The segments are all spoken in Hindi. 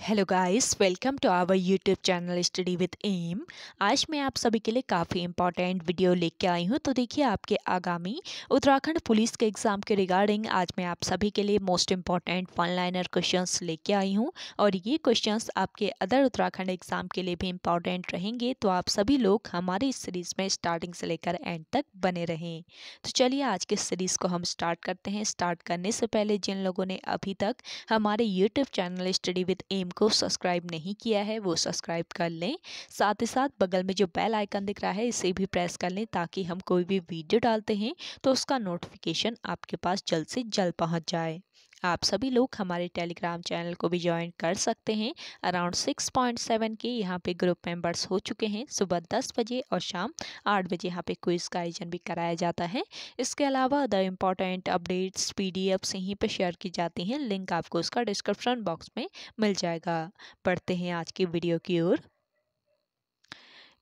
hello guys welcome to our YouTube channel study with M आज मैं आप सभी के लिए काफ़ी इंपॉर्टेंट वीडियो लेके आई हूं तो देखिए आपके आगामी उत्तराखंड पुलिस के एग्ज़ाम के रिगार्डिंग आज मैं आप सभी के लिए most important one liner questions लेके आई हूं और ये क्वेश्चंस आपके अदर उत्तराखंड एग्ज़ाम के लिए भी इम्पॉर्टेंट रहेंगे तो आप सभी लोग हमारे इस सीरीज़ में स्टार्टिंग से लेकर एंड तक बने रहें तो चलिए आज के सीरीज़ को हम स्टार्ट करते हैं स्टार्ट करने से पहले जिन लोगों ने अभी तक हमारे YouTube channel study with M flame को सब्सक्राइब नहीं किया है वो सब्सक्राइब कर लें साथ ही साथ बगल में जो बेल आइकन दिख रहा है इसे भी प्रेस कर लें ताकि हम कोई भी वीडियो डालते हैं तो उसका नोटिफिकेशन आपके पास जल्द से जल्द पहुँच जाए आप सभी लोग हमारे टेलीग्राम चैनल को भी ज्वाइन कर सकते हैं अराउंड सिक्स पॉइंट सेवन के यहाँ पे ग्रुप मेंबर्स हो चुके हैं सुबह दस बजे और शाम आठ बजे यहाँ पे क्विज़ का आयोजन भी कराया जाता है इसके अलावा the important updates P D Fs यहीं पर शेयर की जाती हैं लिंक आपको उसका डिस्क्रिप्शन बॉक्स में मिल जाएगा पढ़ते हैं आज की वीडियो की ओर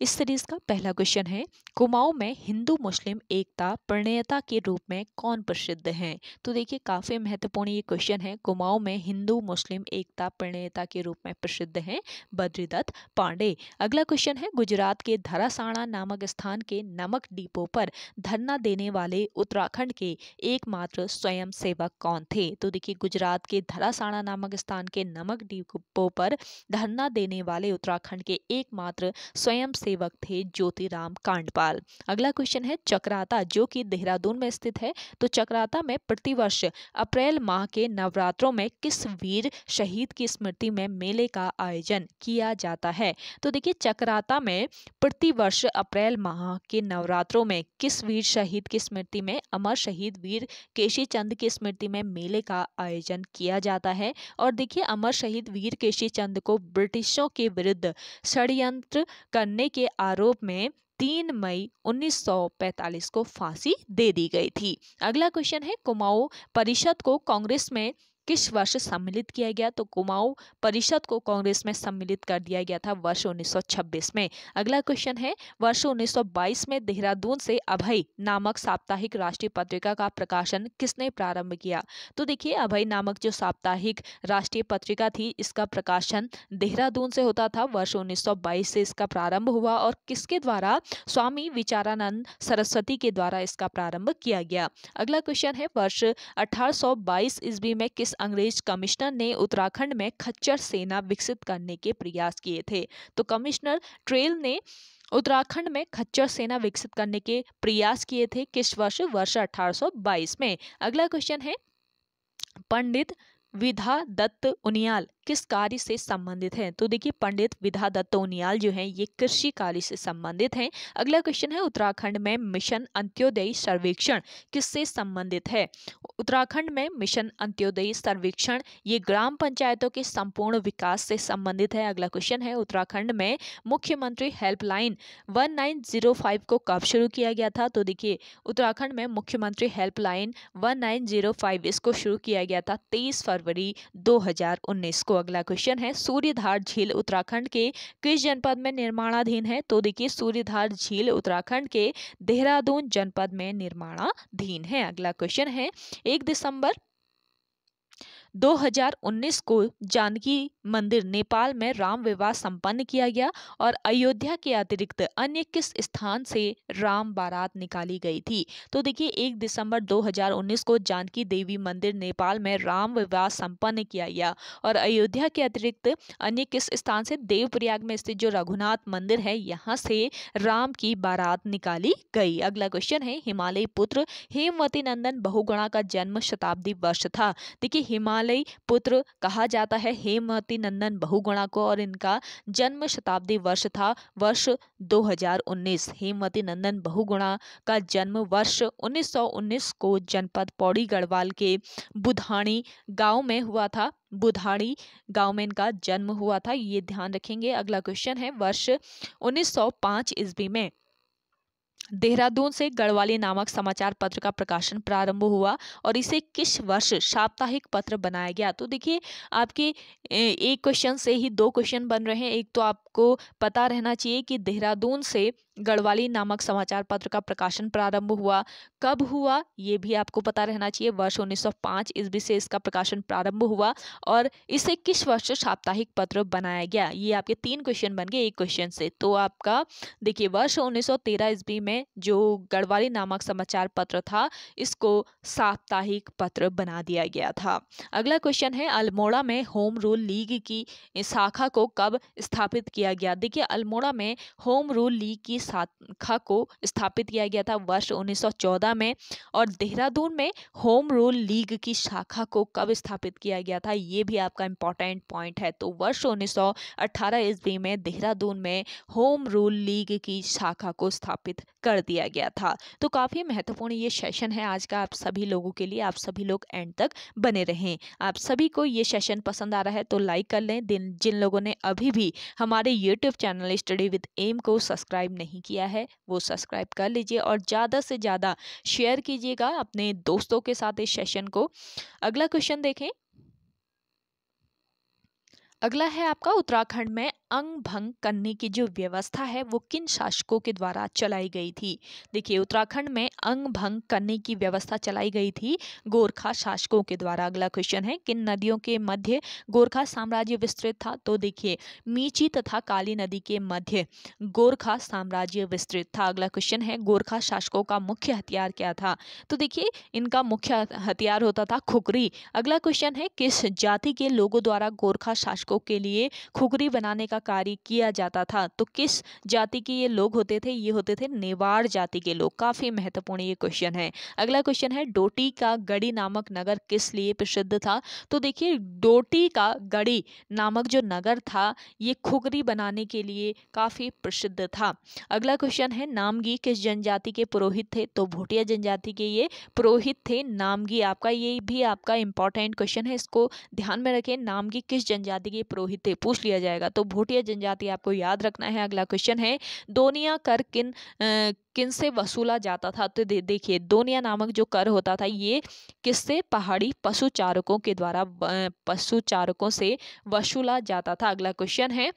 इस सीरीज का पहला क्वेश्चन है कुमाऊं में हिंदू मुस्लिम एकता प्रणयता के रूप में कौन प्रसिद्ध हैं तो देखिए काफ़ी महत्वपूर्ण ये क्वेश्चन है कुमाऊं में हिंदू मुस्लिम एकता प्रणयता के रूप में प्रसिद्ध हैं बद्रीदत्त पांडे अगला क्वेश्चन है गुजरात के धरासाणा नामक स्थान के नमक डिपो पर धरना देने वाले उत्तराखंड के एकमात्र स्वयं सेवक कौन थे तो देखिए गुजरात के धरासाणा नामक स्थान के नमक डिपो पर धरना देने वाले उत्तराखंड के एकमात्र स्वयं सेवक थे ज्योतिराम कांडपाल अगला क्वेश्चन है चक्राता जो कि देहरादून में स्थित है तो चक्राता में प्रतिवर्ष अप्रैल माह के नवरात्रों में किस वीर शहीद की स्मृति में मेले का आयोजन किया जाता है तो देखिए चक्राता में प्रतिवर्ष अप्रैल माह के नवरात्रों में किस वीर शहीद की स्मृति में अमर शहीद वीर केशी चंद की स्मृति में मेले का आयोजन किया जाता है और देखिए अमर शहीद वीर केशी चंद को ब्रिटिशों के विरुद्ध षडयंत्र करने के के आरोप में तीन मई 1945 को फांसी दे दी गई थी अगला क्वेश्चन है कुमाऊं परिषद को कांग्रेस में किस वर्ष सम्मिलित किया गया तो कुमाऊं परिषद को कांग्रेस में सम्मिलित कर दिया गया था वर्ष 1926 में अगला क्वेश्चन है वर्ष 1922 में देहरादून से अभय नामक साप्ताहिक राष्ट्रीय पत्रिका का प्रकाशन किसने प्रारंभ किया तो देखिए अभय नामक जो साप्ताहिक राष्ट्रीय पत्रिका थी इसका प्रकाशन देहरादून से होता था वर्ष उन्नीस से इसका प्रारंभ हुआ और किसके द्वारा स्वामी विचारानंद सरस्वती के द्वारा इसका प्रारंभ किया गया अगला क्वेश्चन है वर्ष अठारह ईस्वी में किस इस अंग्रेज कमिश्नर ने उत्तराखंड में खच्चर सेना विकसित करने के प्रयास किए थे तो कमिश्नर ट्रेल ने उत्तराखंड में खच्चर सेना विकसित करने के प्रयास किए थे किस वर्ष वर्ष 1822 में अगला क्वेश्चन है पंडित विधा दत्त उनियाल किस कार्य से संबंधित हैं तो देखिए पंडित विधा दत्त उनियाल जो हैं ये कृषि कार्य से संबंधित हैं अगला क्वेश्चन है उत्तराखंड में मिशन अंत्योदय सर्वेक्षण किससे संबंधित है उत्तराखंड में मिशन अंत्योदय सर्वेक्षण ये ग्राम पंचायतों के संपूर्ण विकास से संबंधित है अगला क्वेश्चन है उत्तराखंड में मुख्यमंत्री हेल्पलाइन 1905 को कब शुरू किया गया था तो देखिए उत्तराखंड में मुख्यमंत्री हेल्पलाइन 1905 इसको शुरू किया गया था 23 फरवरी 2019 को अगला क्वेश्चन है सूर्यधार झील उत्तराखंड के किस जनपद में निर्माणाधीन है तो देखिए सूर्यधार झील उत्तराखंड के देहरादून जनपद में निर्माणाधीन है अगला क्वेश्चन है एक दिसंबर 2019 को जानकी मंदिर नेपाल में राम विवाह संपन्न किया गया और अयोध्या के अतिरिक्त अन्य किस स्थान से राम बारात निकाली गई थी तो देखिए एक दिसंबर 2019 को जानकी देवी मंदिर नेपाल में राम विवाह संपन्न किया गया और अयोध्या के अतिरिक्त अन्य किस स्थान से देवप्रयाग में स्थित जो रघुनाथ मंदिर है यहाँ से राम की बारात निकाली गई अगला क्वेश्चन है हिमालय पुत्र हेमवती नंदन बहुगुणा का जन्म शताब्दी वर्ष था देखिए हिमालय हिमालयी पुत्र कहा जाता है हेमवती नंदन बहुगुणा को और इनका जन्म शताब्दी वर्ष था वर्ष 2019 हेमवती नंदन बहुगुणा का जन्म वर्ष 1919 को जनपद पौड़ी गढ़वाल के बुधाणी गांव में हुआ था बुधाड़ी गांव में इनका जन्म हुआ था ये ध्यान रखेंगे अगला क्वेश्चन है वर्ष 1905 सौ ईस्वी में देहरादून से गढ़वाली नामक समाचार पत्र का प्रकाशन प्रारंभ हुआ और इसे किस वर्ष साप्ताहिक पत्र बनाया गया तो देखिए आपके एक क्वेश्चन से ही दो क्वेश्चन बन रहे हैं एक तो आपको पता रहना चाहिए कि देहरादून से गढ़वाली नामक समाचार पत्र का प्रकाशन प्रारंभ हुआ कब हुआ ये भी आपको पता रहना चाहिए वर्ष 1905 ईस्वी से इसका प्रकाशन प्रारंभ हुआ और इसे किस वर्ष साप्ताहिक पत्र बनाया गया ये आपके तीन क्वेश्चन बन गए एक क्वेश्चन से तो आपका देखिए वर्ष 1913 ईस्वी में जो गढ़वाली नामक समाचार पत्र था इसको साप्ताहिक पत्र बना दिया गया था अगला क्वेश्चन है अल्मोड़ा में होम रूल लीग की शाखा को कब स्थापित किया गया देखिए अल्मोड़ा में होम रूल लीग की शाखा को स्थापित किया गया था वर्ष 1914 में और देहरादून में होम रूल लीग की शाखा को कब स्थापित किया गया था ये भी आपका इम्पॉर्टेंट पॉइंट है तो वर्ष 1918 ईस्वी में देहरादून में होम रूल लीग की शाखा को स्थापित कर दिया गया था तो काफ़ी महत्वपूर्ण ये सेशन है आज का आप सभी लोगों के लिए आप सभी लोग एंड तक बने रहें आप सभी को ये सेशन पसंद आ रहा है तो लाइक कर लें जिन लोगों ने अभी भी हमारे YouTube channel study with M को सब्सक्राइब नहीं नहीं किया है वो सब्सक्राइब कर लीजिए और ज़्यादा से ज़्यादा शेयर कीजिएगा अपने दोस्तों के साथ इस सेशन को अगला क्वेश्चन देखें अगला है आपका उत्तराखंड में अंग भंग करने की जो व्यवस्था है वो किन शासकों के द्वारा चलाई गई थी देखिए उत्तराखंड में अंग भंग करने की व्यवस्था चलाई गई थी गोरखा शासकों के द्वारा अगला क्वेश्चन है किन नदियों के मध्य गोरखा साम्राज्य विस्तृत था तो देखिए मीची तथा काली नदी के मध्य गोरखा साम्राज्य विस्तृत था अगला क्वेश्चन है गोरखा शासकों का मुख्य हथियार क्या था तो देखिए इनका मुख्य हथियार होता था खुकरी अगला क्वेश्चन है किस जाति के लोगों द्वारा गोरखा शासकों नागरिकों के लिए खुगरी बनाने का कार्य किया जाता था तो किस जाति के ये लोग होते थे ये होते थे नेवाड़ जाति के लोग काफ़ी महत्वपूर्ण ये क्वेश्चन है अगला क्वेश्चन है डोटी का गढ़ी नामक नगर किस लिए प्रसिद्ध था तो देखिए डोटी का गढ़ी नामक जो नगर था ये खुगरी बनाने के लिए काफ़ी प्रसिद्ध था अगला क्वेश्चन है नामगी किस जनजाति के पुरोहित थे तो भोटिया जनजाति के ये पुरोहित थे नामगी आपका ये भी आपका इंपॉर्टेंट क्वेश्चन है इसको ध्यान में रखें नामगी किस जनजाति के लिए पुरोहित थे पूछ लिया जाएगा तो भोटिया जनजाति आपको याद रखना है अगला क्वेश्चन है दोनिया कर किन आ, किन से वसूला जाता था तो दे, देखिए दोनिया नामक जो कर होता था ये किससे पहाड़ी पशु चारकों के द्वारा पशु चारकों से वसूला जाता था अगला क्वेश्चन है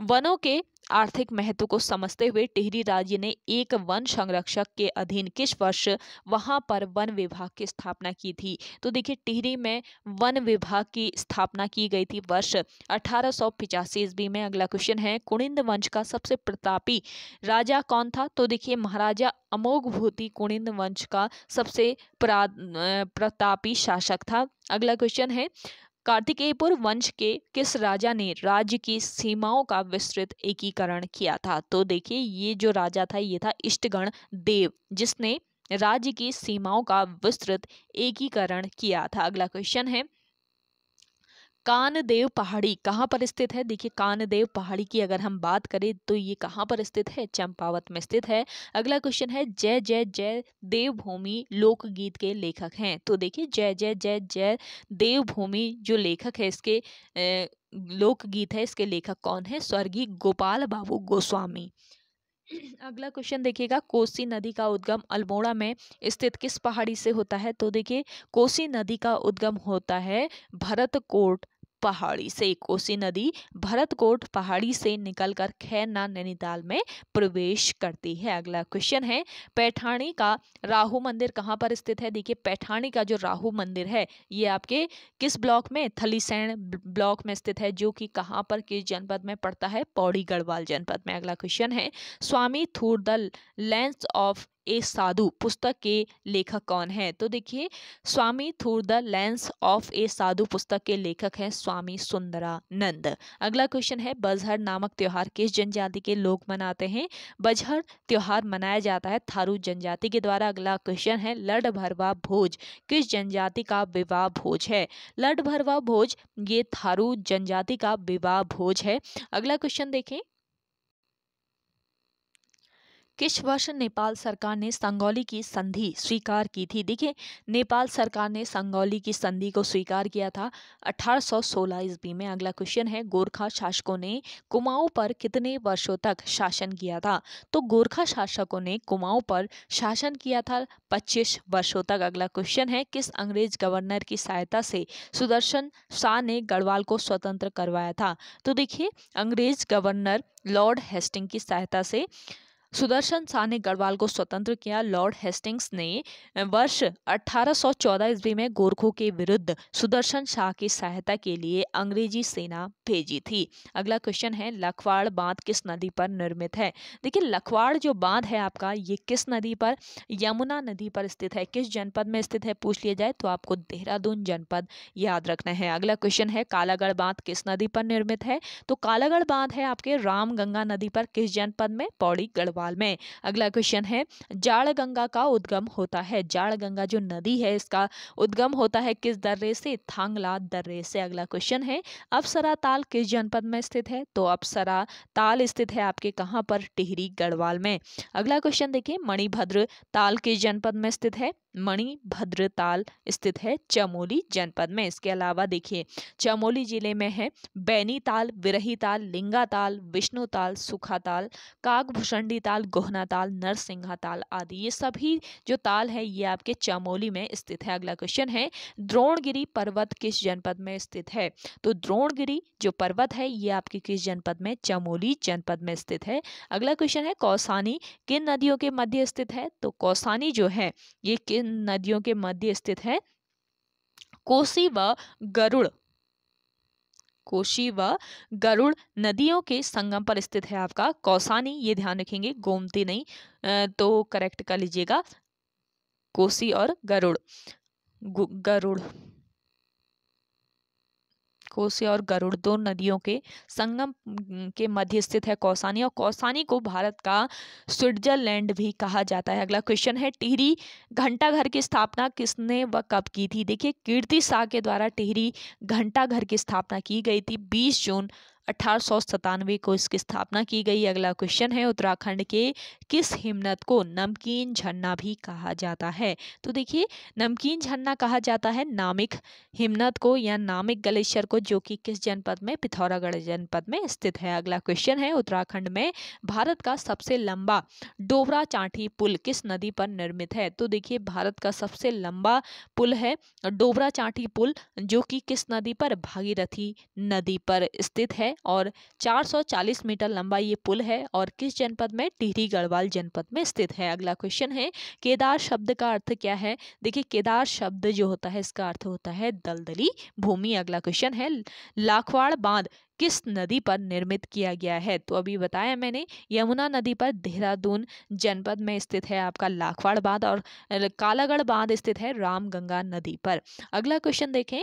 वनों के आर्थिक महत्व को समझते हुए टिहरी राज्य ने एक वन संरक्षक के अधीन किस वर्ष वहां पर वन विभाग की स्थापना की थी तो देखिए टिहरी में वन विभाग की स्थापना की गई थी वर्ष अठारह सौ ईस्वी में अगला क्वेश्चन है कुणिंद वंश का सबसे प्रतापी राजा कौन था तो देखिए महाराजा अमोघ भूति कुणिंद वंश का सबसे प्रतापी शासक था अगला क्वेश्चन है कार्तिकेयपुर वंश के किस राजा ने राज्य की सीमाओं का विस्तृत एकीकरण किया था तो देखिए ये जो राजा था ये था इष्टगण देव जिसने राज्य की सीमाओं का विस्तृत एकीकरण किया था अगला क्वेश्चन है कानदेव पहाड़ी कहाँ पर स्थित है देखिए कानदेव पहाड़ी की अगर हम बात करें तो ये कहाँ पर स्थित है चंपावत में स्थित है अगला क्वेश्चन है जय जय जय देवभूमि लोकगीत के लेखक हैं तो देखिए जय जय जय जय देवभूमि जो लेखक है इसके लोकगीत है इसके लेखक कौन है स्वर्गीय गोपाल बाबू गोस्वामी अगला क्वेश्चन देखिएगा कोसी नदी का उद्गम अल्मोड़ा में स्थित किस पहाड़ी से होता है तो देखिए कोसी नदी का उद्गम होता है भरतकोट पहाड़ी से कोसी नदी भरतकोट पहाड़ी से निकलकर खैरना नैनीताल में प्रवेश करती है अगला क्वेश्चन है पैठाणी का राहु मंदिर कहाँ पर स्थित है देखिए पैठाणी का जो राहु मंदिर है ये आपके किस ब्लॉक में थलीसैन ब्लॉक में स्थित है जो कि कहाँ पर किस जनपद में पड़ता है पौड़ी गढ़वाल जनपद में अगला क्वेश्चन है स्वामी थूरदल लेंस ऑफ ए साधु पुस्तक के लेखक कौन हैं तो देखिए Swami through the lens of a Sadhu पुस्तक के लेखक हैं स्वामी सुंदरानंद अगला क्वेश्चन है बजहर नामक त्यौहार किस जनजाति के लोग मनाते हैं बजहर त्यौहार मनाया जाता है थारू जनजाति के द्वारा अगला क्वेश्चन है लड़ भरवा भोज किस जनजाति का विवाह भोज है लड़ भरवा भोज ये थारू जनजाति का विवाह भोज है अगला क्वेश्चन देखें किस वर्ष नेपाल सरकार ने संगौली की संधि स्वीकार की थी देखिए नेपाल सरकार ने संगौली की संधि को स्वीकार किया था 1816 ईस्वी में अगला क्वेश्चन है गोरखा शासकों ने कुमाऊं पर कितने वर्षों तक शासन किया था तो गोरखा शासकों ने कुमाऊं पर शासन किया था 25 वर्षों तक अगला क्वेश्चन है किस अंग्रेज गवर्नर की सहायता से सुदर्शन शाह ने गढ़वाल को स्वतंत्र करवाया था तो देखिए अंग्रेज गवर्नर लॉर्ड हेस्टिंग की सहायता से सुदर्शन शाह ने गढ़वाल को स्वतंत्र किया लॉर्ड हेस्टिंग्स ने वर्ष 1814 ईस्वी में गोरखों के विरुद्ध सुदर्शन शाह की सहायता के लिए अंग्रेजी सेना भेजी थी अगला क्वेश्चन है लखवाड़ बांध किस नदी पर निर्मित है देखिए लखवाड़ जो बांध है आपका ये किस नदी पर यमुना नदी पर स्थित है किस जनपद में स्थित है पूछ लिया जाए तो आपको देहरादून जनपद याद रखना है अगला क्वेश्चन है कालागढ़ बांध किस नदी पर निर्मित है तो कालागढ़ बांध है आपके गंगा नदी पर किस जनपद में पौड़ी गढ़वाल सवाल में अगला क्वेश्चन है जाड़ गंगा का उद्गम होता है जाड़ गंगा जो नदी है इसका उद्गम होता है किस दर्रे से थांगला दर्रे से अगला क्वेश्चन है अप्सरा ताल किस जनपद में स्थित है तो अप्सरा ताल स्थित है आपके कहाँ पर टिहरी गढ़वाल में अगला क्वेश्चन देखिए मणिभद्र ताल किस जनपद में स्थित है मणिभद्रताल स्थित है चमोली जनपद में इसके अलावा देखिए चमोली जिले में है बैनीताल विरहीताल लिंगाताल विष्णुताल सुखाताल कागभूषणी ताल गोहनाताल नरसिंहाताल आदि ये सभी जो ताल है ये आपके चमोली में स्थित है अगला क्वेश्चन है द्रोणगिरी पर्वत किस जनपद में स्थित है तो द्रोणगिरी जो पर्वत है ये आपके किस जनपद में चमोली जनपद में स्थित है अगला क्वेश्चन है कौसानी किन नदियों के मध्य स्थित है तो कौसानी जो है ये किन नदियों के मध्य स्थित है कोसी व गरुड़ कोशी व गरुड़ नदियों के संगम पर स्थित है आपका कौसानी ये ध्यान रखेंगे गोमती नहीं तो करेक्ट कर लीजिएगा कोसी और गरुड़ गरुड़ कोसी और गरुड़ दो नदियों के संगम के मध्य स्थित है कौसानी और कौसानी को भारत का स्विट्जरलैंड भी कहा जाता है अगला क्वेश्चन है टिहरी घंटाघर की स्थापना किसने व कब की थी देखिए कीर्ति शाह के द्वारा टिहरी घंटाघर की स्थापना की गई थी बीस जून अठारह को इसकी स्थापना की गई अगला क्वेश्चन है उत्तराखंड के किस हिमनद को नमकीन झरना भी कहा जाता है तो देखिए नमकीन झरना कहा जाता है नामिक हिमनद को या नामिक ग्लेशियर को जो कि किस जनपद में पिथौरागढ़ जनपद में स्थित है अगला क्वेश्चन है उत्तराखंड में भारत का सबसे लंबा डोबरा चांठी पुल किस नदी पर निर्मित है तो देखिए भारत का सबसे लंबा पुल है डोबरा चांठी पुल जो कि किस नदी पर भागीरथी नदी पर स्थित है और 440 मीटर लंबा ये पुल है और किस जनपद में टिहरी गढ़वाल जनपद में स्थित है अगला क्वेश्चन है केदार शब्द का अर्थ क्या है देखिए केदार शब्द जो होता है इसका अर्थ होता है दलदली भूमि अगला क्वेश्चन है लाखवाड़ बांध किस नदी पर निर्मित किया गया है तो अभी बताया मैंने यमुना नदी पर देहरादून जनपद में स्थित है आपका लाखवाड़ बांध और कालागढ़ बांध स्थित है रामगंगा नदी पर अगला क्वेश्चन देखें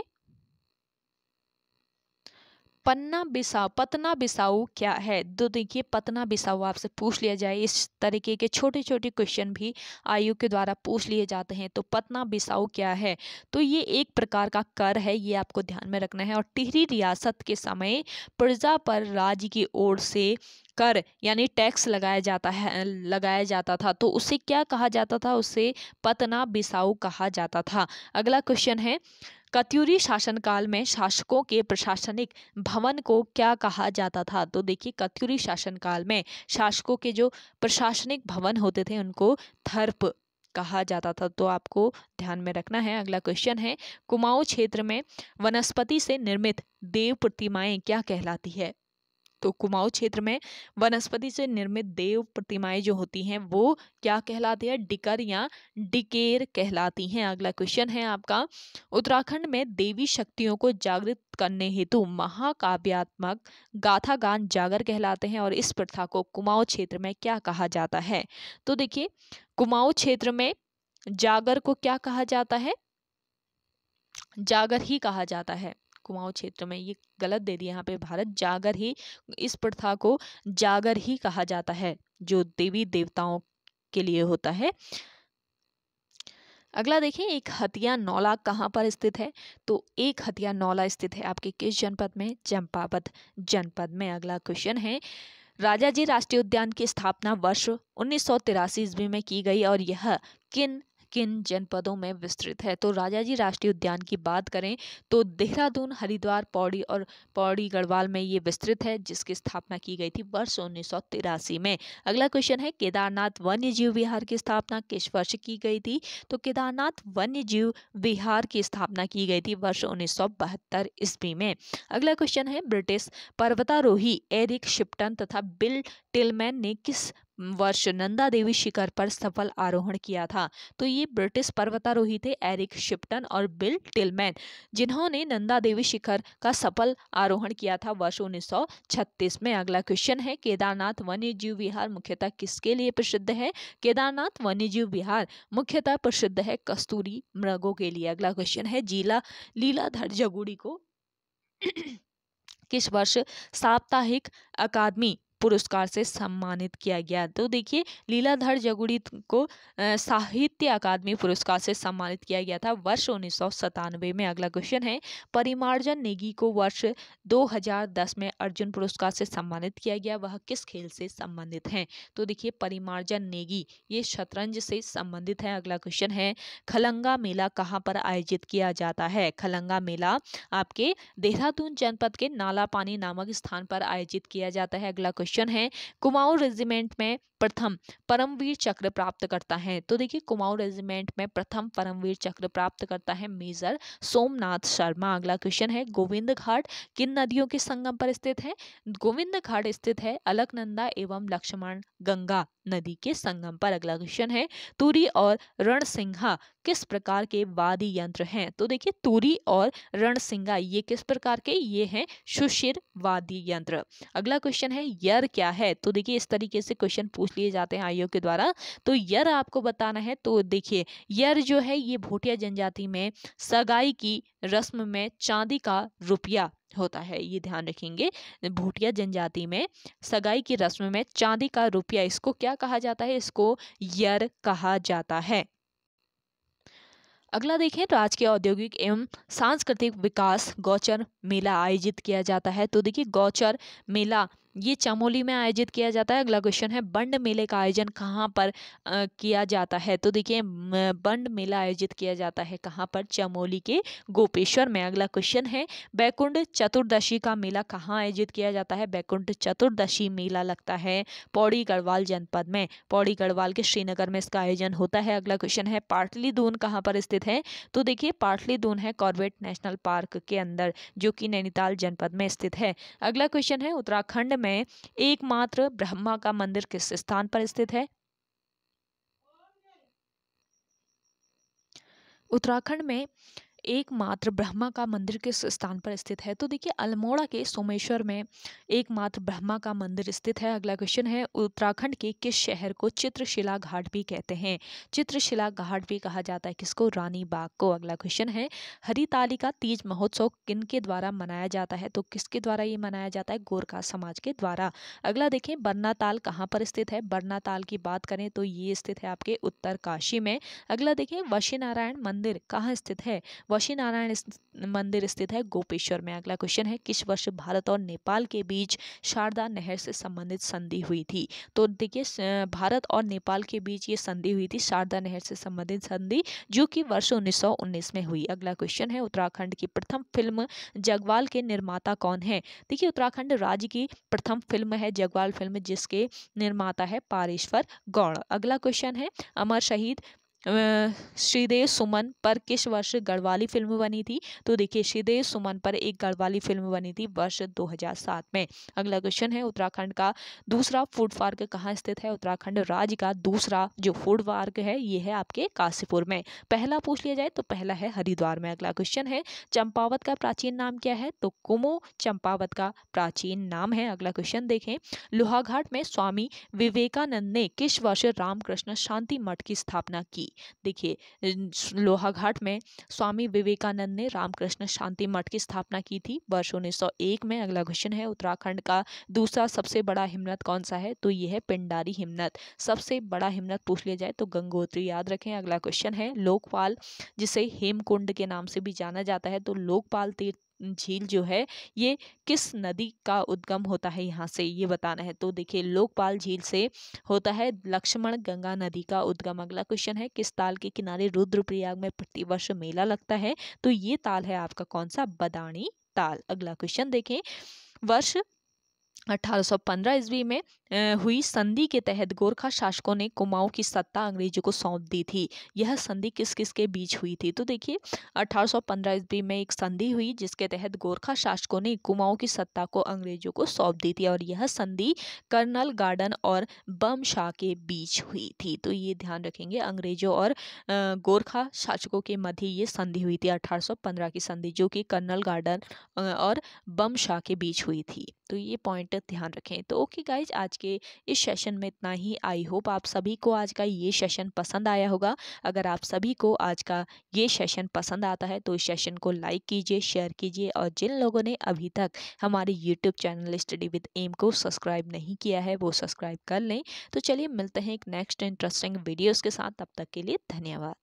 पन्ना बिसाऊ पतना बिसाऊ क्या है तो देखिए पतना बिसाऊ आपसे पूछ लिया जाए इस तरीके के छोटे छोटे क्वेश्चन भी आयु के द्वारा पूछ लिए जाते हैं तो पतना बिसाऊ क्या है तो ये एक प्रकार का कर है ये आपको ध्यान में रखना है और टिहरी रियासत के समय प्रजा पर राज्य की ओर से कर यानी टैक्स लगाया जाता है लगाया जाता था तो उसे क्या कहा जाता था उसे पतना बिसाऊ कहा जाता था अगला क्वेश्चन है कत्यूरी शासनकाल में शासकों के प्रशासनिक भवन को क्या कहा जाता था तो देखिए कत्यूरी शासनकाल में शासकों के जो प्रशासनिक भवन होते थे उनको थर्प कहा जाता था तो आपको ध्यान में रखना है अगला क्वेश्चन है कुमाऊं क्षेत्र में वनस्पति से निर्मित देव प्रतिमाएं क्या कहलाती है तो कुमाऊं क्षेत्र में वनस्पति से निर्मित देव प्रतिमाएं जो होती हैं वो क्या कहलाती है डिकर या डिकेर कहलाती हैं अगला क्वेश्चन है आपका उत्तराखंड में देवी शक्तियों को जागृत करने हेतु महाकाव्यात्मक गाथा गान जागर कहलाते हैं और इस प्रथा को कुमाऊं क्षेत्र में क्या कहा जाता है तो देखिए कुमाऊं क्षेत्र में जागर को क्या कहा जाता है जागर ही कहा जाता है कुमाऊ क्षेत्र में ये गलत दे दिया यहाँ पे भारत जागर ही इस प्रथा को जागर ही कहा जाता है जो देवी देवताओं के लिए होता है अगला देखें एक हतिया नौला कहाँ पर स्थित है तो एक हतिया नौला स्थित है आपके किस जनपद में चंपावत जनपद में अगला क्वेश्चन है राजा जी राष्ट्रीय उद्यान की स्थापना वर्ष उन्नीस ईस्वी में की गई और यह किन किन जनपदों में विस्तृत है तो राजा जी राष्ट्रीय उद्यान की बात करें तो देहरादून हरिद्वार पौड़ी और पौड़ी गढ़वाल में ये विस्तृत है जिसकी स्थापना की गई थी वर्ष उन्नीस में अगला क्वेश्चन है केदारनाथ वन्य जीव विहार की स्थापना किस वर्ष की गई थी तो केदारनाथ वन्य जीव विहार की स्थापना की गई थी वर्ष उन्नीस ईस्वी में अगला क्वेश्चन है ब्रिटिश पर्वतारोही एरिक शिप्टन तथा बिल टिलमैन ने किस वर्ष नंदा देवी शिखर पर सफल आरोहण किया था तो ये ब्रिटिश पर्वतारोही थे एरिक शिप्टन और बिल टिलमैन जिन्होंने नंदा देवी शिखर का सफल आरोहण किया था वर्ष 1936 में अगला क्वेश्चन है केदारनाथ वन्य जीव विहार मुख्यतः किसके लिए प्रसिद्ध है केदारनाथ वन्य जीव विहार मुख्यतः प्रसिद्ध है कस्तूरी मृगों के लिए अगला क्वेश्चन है जिला लीलाधर जगुड़ी को किस वर्ष साप्ताहिक अकादमी पुरस्कार से सम्मानित किया गया तो देखिए लीलाधर जगुड़ी को साहित्य अकादमी पुरस्कार से सम्मानित किया गया था वर्ष उन्नीस में अगला क्वेश्चन है परिमार्जन नेगी को वर्ष 2010 में अर्जुन पुरस्कार से सम्मानित किया गया वह किस खेल से संबंधित हैं तो देखिए परिमार्जन नेगी ये शतरंज से संबंधित है अगला क्वेश्चन है खलंगा मेला कहाँ पर आयोजित किया जाता है खलंगा मेला आपके देहरादून जनपद के नाला पानी नामक स्थान पर आयोजित किया जाता है अगला क्वेश्चन पोजीशन है कुमाऊं रेजिमेंट में प्रथम परमवीर चक्र प्राप्त करता है तो देखिए कुमाऊं रेजिमेंट में प्रथम परमवीर चक्र प्राप्त करता है मेजर सोमनाथ शर्मा अगला क्वेश्चन है गोविंद घाट किन नदियों के संगम पर स्थित है गोविंद घाट स्थित है अलकनंदा एवं लक्ष्मण गंगा नदी के संगम पर अगला क्वेश्चन है तूरी और रणसिंघा किस प्रकार के वादी यंत्र हैं तो देखिए तूरी और रणसिंघा ये किस प्रकार के ये हैं सुशिर वादी यंत्र अगला क्वेश्चन है यर क्या है तो देखिए इस तरीके से क्वेश्चन पूछ लिए जाते हैं आयोग के द्वारा तो यर आपको बताना है तो देखिए यर जो है ये भोटिया जनजाति में सगाई की रस्म में चांदी का रुपया होता है ये ध्यान रखेंगे भूटिया जनजाति में सगाई की रस्म में चांदी का रुपया इसको क्या कहा जाता है इसको यर कहा जाता है अगला देखें राजकीय के औद्योगिक एवं सांस्कृतिक विकास गौचर मेला आयोजित किया जाता है तो देखिए गौचर मेला ये चमोली में आयोजित किया जाता है अगला क्वेश्चन है बंड मेले का आयोजन कहाँ पर आ, किया जाता है तो देखिए बंड मेला आयोजित किया जाता है कहाँ पर चमोली के गोपेश्वर में अगला क्वेश्चन है बैकुंड चतुर्दशी का मेला कहाँ आयोजित किया जाता है बैकुंड चतुर्दशी मेला लगता है पौड़ी गढ़वाल जनपद में पौड़ी गढ़वाल के श्रीनगर में इसका आयोजन होता है अगला क्वेश्चन है पाटली दून कहाँ पर स्थित है तो देखिए पाटली दून है कॉर्बेट नेशनल पार्क के अंदर जो कि नैनीताल जनपद में स्थित है अगला क्वेश्चन है उत्तराखंड में एकमात्र ब्रह्मा का मंदिर किस स्थान पर स्थित है उत्तराखंड में एकमात्र ब्रह्मा का मंदिर किस स्थान पर स्थित है तो देखिए अल्मोड़ा के सोमेश्वर में एकमात्र ब्रह्मा का मंदिर स्थित है अगला क्वेश्चन है उत्तराखंड के किस शहर को चित्रशिला घाट भी कहते हैं चित्रशिला घाट भी कहा जाता है किसको रानी बाग को अगला क्वेश्चन है हरिताली का तीज महोत्सव किन के द्वारा मनाया जाता है तो किसके द्वारा ये मनाया जाता है गोरखा समाज के द्वारा अगला देखें बरनाताल कहाँ पर स्थित है बरनाताल की बात करें तो ये स्थित है आपके उत्तर काशी में अगला देखें वशीनारायण मंदिर कहाँ स्थित है वशी नारायण मंदिर स्थित है गोपेश्वर में अगला क्वेश्चन है किस वर्ष भारत और नेपाल के बीच शारदा नहर से संबंधित संधि हुई थी तो देखिए भारत और नेपाल के बीच ये संधि हुई थी शारदा नहर से संबंधित संधि जो कि वर्ष 1919 में हुई अगला क्वेश्चन है उत्तराखंड की प्रथम फिल्म जगवाल के निर्माता कौन है देखिए उत्तराखंड राज्य की प्रथम फिल्म है जगवाल फिल्म जिसके निर्माता है पारेश्वर गौड़ अगला क्वेश्चन है अमर शहीद श्रीदेव सुमन पर किस वर्ष गढ़वाली फिल्म बनी थी तो देखिए श्रीदेव सुमन पर एक गढ़वाली फिल्म बनी थी वर्ष 2007 में अगला क्वेश्चन है उत्तराखंड का दूसरा फूड पार्क कहाँ स्थित है उत्तराखंड राज्य का दूसरा जो फूड पार्क है ये है आपके काशीपुर में पहला पूछ लिया जाए तो पहला है हरिद्वार में अगला क्वेश्चन है चंपावत का प्राचीन नाम क्या है तो कुमो चंपावत का प्राचीन नाम है अगला क्वेश्चन देखें लोहाघाट में स्वामी विवेकानंद ने किस वर्ष रामकृष्ण शांति मठ की स्थापना की देखिए लोहाघाट में स्वामी विवेकानंद ने रामकृष्ण शांति मठ की स्थापना की थी वर्ष 1901 में अगला क्वेश्चन है उत्तराखंड का दूसरा सबसे बड़ा हिमनत कौन सा है तो ये है पिंडारी हिमनत सबसे बड़ा हिमनत पूछ लिया जाए तो गंगोत्री याद रखें अगला क्वेश्चन है लोकपाल जिसे हेमकुंड के नाम से भी जाना जाता है तो लोकपाल तीर्थ झील जो है ये किस नदी का उद्गम होता है यहाँ से ये बताना है तो देखिए लोकपाल झील से होता है लक्ष्मण गंगा नदी का उद्गम अगला क्वेश्चन है किस ताल के किनारे रुद्रप्रयाग में प्रतिवर्ष मेला लगता है तो ये ताल है आपका कौन सा बदाणी ताल अगला क्वेश्चन देखें वर्ष 1815 ईस्वी में हुई संधि के तहत गोरखा शासकों ने कुमाऊं की सत्ता अंग्रेजों को सौंप दी थी यह संधि किस किस के बीच हुई थी तो देखिए 1815 ईस्वी में एक संधि हुई जिसके तहत गोरखा शासकों ने कुमाऊं की सत्ता को अंग्रेजों को सौंप दी थी और यह संधि कर्नल गार्डन और बम शाह के बीच हुई थी तो ये ध्यान रखेंगे अंग्रेजों और गोरखा शासकों के मध्य ये संधि हुई थी अठारह की संधि जो कि कर्नल गार्डन और बम शाह के बीच हुई थी तो ये पॉइंट ध्यान रखें तो ओके गाइज आज के इस सेशन में इतना ही आई होप आप सभी को आज का ये सेशन पसंद आया होगा अगर आप सभी को आज का ये सेशन पसंद आता है तो इस सेशन को लाइक कीजिए शेयर कीजिए और जिन लोगों ने अभी तक हमारे YouTube channel study with M को सब्सक्राइब नहीं किया है वो सब्सक्राइब कर लें तो चलिए मिलते हैं एक नेक्स्ट इंटरेस्टिंग वीडियोज़ के साथ तब तक के लिए धन्यवाद